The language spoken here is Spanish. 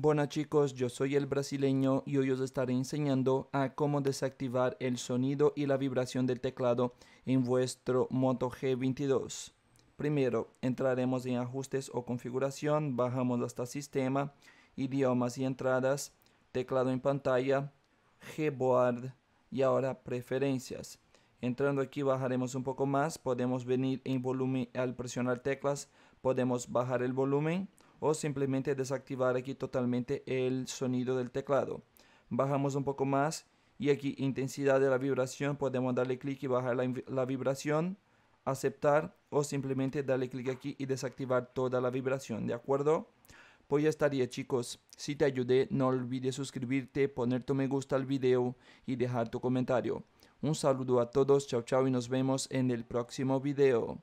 buenas chicos, yo soy el brasileño y hoy os estaré enseñando a cómo desactivar el sonido y la vibración del teclado en vuestro Moto G22. Primero, entraremos en ajustes o configuración, bajamos hasta sistema, idiomas y entradas, teclado en pantalla, Gboard y ahora preferencias. Entrando aquí bajaremos un poco más, podemos venir en volumen al presionar teclas, podemos bajar el volumen o simplemente desactivar aquí totalmente el sonido del teclado. Bajamos un poco más y aquí intensidad de la vibración podemos darle clic y bajar la, vibración, aceptar o simplemente darle clic aquí y desactivar toda la vibración, ¿de acuerdo? Pues ya estaría chicos, si te ayudé no olvides suscribirte, poner tu me gusta al video y dejar tu comentario. Un saludo a todos, chao chao y nos vemos en el próximo video.